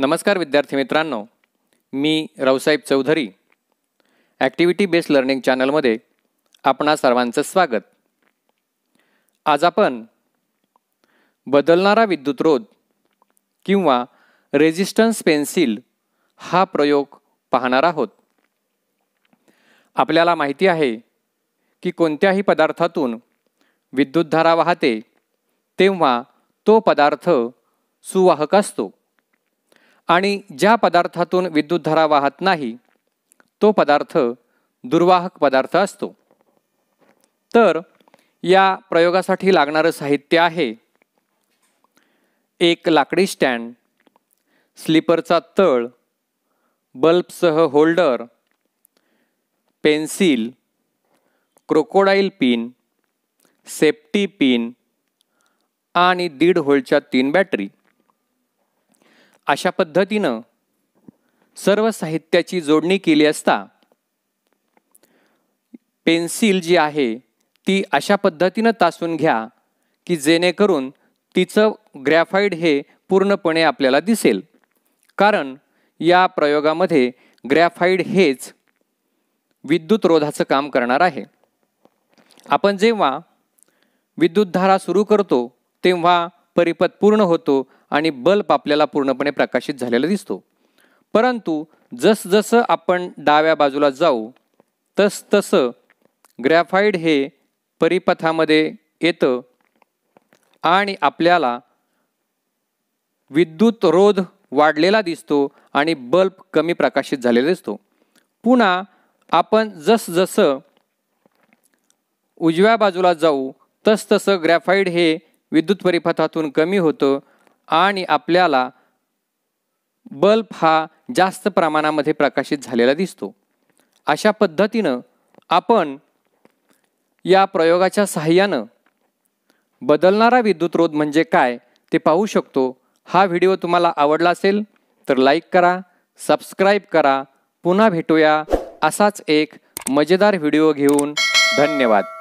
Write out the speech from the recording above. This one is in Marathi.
नमस्कार विद्यार्थी मित्रांनो मी Raosaheb Chaudhari activity based learning चॅनलमध्ये आपणा सर्वांचं स्वागत आज आपण बदलणारा विद्युत रोध किंवा रेझिस्टन्स पेन्सिल हा प्रयोग पाहणार आहोत आपल्याला माहिती आहे की कोणत्याही पदार्थातून विद्युतधारा वाहते तेव्हा तो पदार्थ सुवाहक असतो आणि ज्या पदार्थातून विद्युतधारा वाहत नाही तो पदार्थ दुर्वाहक पदार्थ असतो तर या प्रयोगासाठी लागणारं साहित्य आहे एक लाकडी स्टँड स्लीपरचा तळ बल्बसह holder pencil crocodile pin safety pin आणि दीड होल्डच्या तीन बॅटरी अशा पद्धतीनं सर्व साहित्याची जोडणी केली असता पेन्सिल जी आहे ती अशा पद्धतीनं तासून घ्या की जेणेकरून तिचं ग्रॅफाईड हे पूर्णपणे आपल्याला दिसेल कारण या प्रयोगामध्ये ग्रॅफाईड हेच विद्युत रोधाचं काम करणार आहे आपण जेव्हा विद्युतधारा सुरू करतो तेव्हा परिपथ पूर्ण होतो आणि बल्ब आपल्याला पूर्णपणे प्रकाशित झालेला दिसतो परंतु जसजसं आपण डाव्या बाजूला जाऊ तसतसं ग्रॅफाईड हे परिपथामध्ये येतं आणि आपल्याला विद्युत रोध वाढलेला दिसतो आणि बल्ब कमी प्रकाशित झालेला दिसतो पुन्हा आपण जसजसं उजव्या बाजूला जाऊ तसतसं ग्रॅफाईड हे विद्युत परिपथातून कमी होतं आणि आपल्याला बल्ब हा जास्त प्रमाणामध्ये प्रकाशित झालेला दिसतो अशा पद्धतीनं आपण या प्रयोगाच्या सहाय्यानं बदलणारा विद्युत रोध म्हणजे काय ते पाहू शकतो हा व्हिडिओ तुम्हाला आवडला असेल तर लाईक करा सबस्क्राईब करा पुन्हा भेटूया असाच एक मजेदार व्हिडिओ घेऊन धन्यवाद